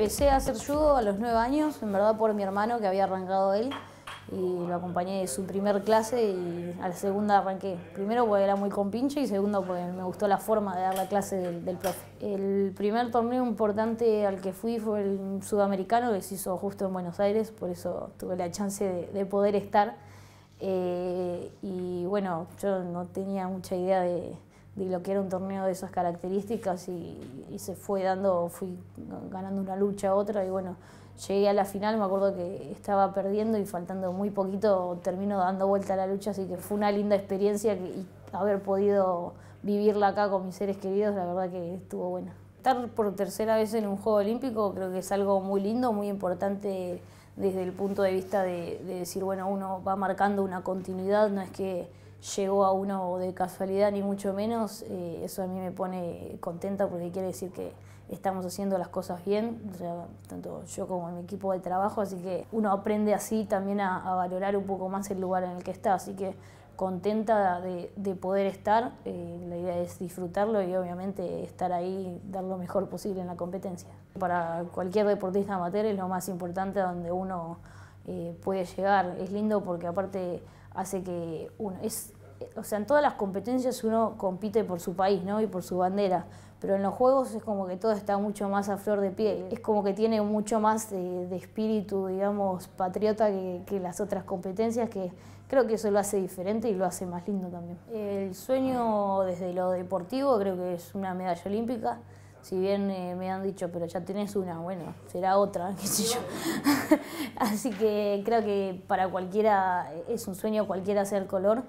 Empecé a hacer judo a los nueve años, en verdad por mi hermano que había arrancado él y lo acompañé de su primer clase y a la segunda arranqué. Primero porque era muy compinche y segundo porque me gustó la forma de dar la clase del, profe. El primer torneo importante al que fui fue el sudamericano que se hizo justo en Buenos Aires, por eso tuve la chance de, poder estar. Eh, y bueno, yo no tenía mucha idea de, y lo que era un torneo de esas características y, se fue dando, fui ganando una lucha a otra y bueno, llegué a la final, me acuerdo que estaba perdiendo y faltando muy poquito termino dando vuelta a la lucha, así que fue una linda experiencia y haber podido vivirla acá con mis seres queridos, la verdad que estuvo buena. Estar por tercera vez en un Juego Olímpico creo que es algo muy lindo, muy importante desde el punto de vista de decir, bueno, uno va marcando una continuidad, no es que llegó a uno de casualidad, ni mucho menos. Eh, eso a mí me pone contenta porque quiere decir que estamos haciendo las cosas bien, tanto yo como mi equipo de trabajo, así que uno aprende así también a, valorar un poco más el lugar en el que está, así que contenta de, poder estar, eh, la idea es disfrutarlo y obviamente estar ahí, dar lo mejor posible en la competencia. Para cualquier deportista amateur es lo más importante donde uno eh, puede llegar. Es lindo porque aparte hace que uno es o sea, en todas las competencias uno compite por su país, ¿no? Y por su bandera. Pero en los juegos es como que todo está mucho más a flor de piel. Es como que tiene mucho más eh, de, espíritu, digamos, patriota que, que, las otras competencias, que creo que eso lo hace diferente y lo hace más lindo también. El sueño desde lo deportivo creo que es una medalla olímpica. Si bien eh, me han dicho, pero ya tenés una, bueno, será otra, qué sé yo. Así que creo que para cualquiera eh, es un sueño, cualquiera hacer color.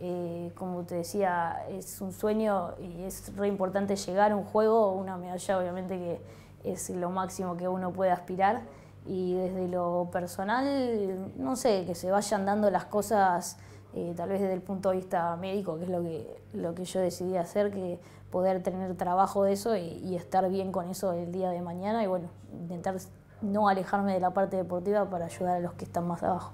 Eh, como te decía, es un sueño y es re importante llegar a un juego, una medalla obviamente que es lo máximo que uno puede aspirar. Y desde lo personal, no sé, que se vayan dando las cosas eh, tal vez desde el punto de vista médico, que es lo que, lo que yo decidí hacer, que poder tener trabajo de eso y, y estar bien con eso el día de mañana y bueno, intentar no alejarme de la parte deportiva para ayudar a los que están más abajo.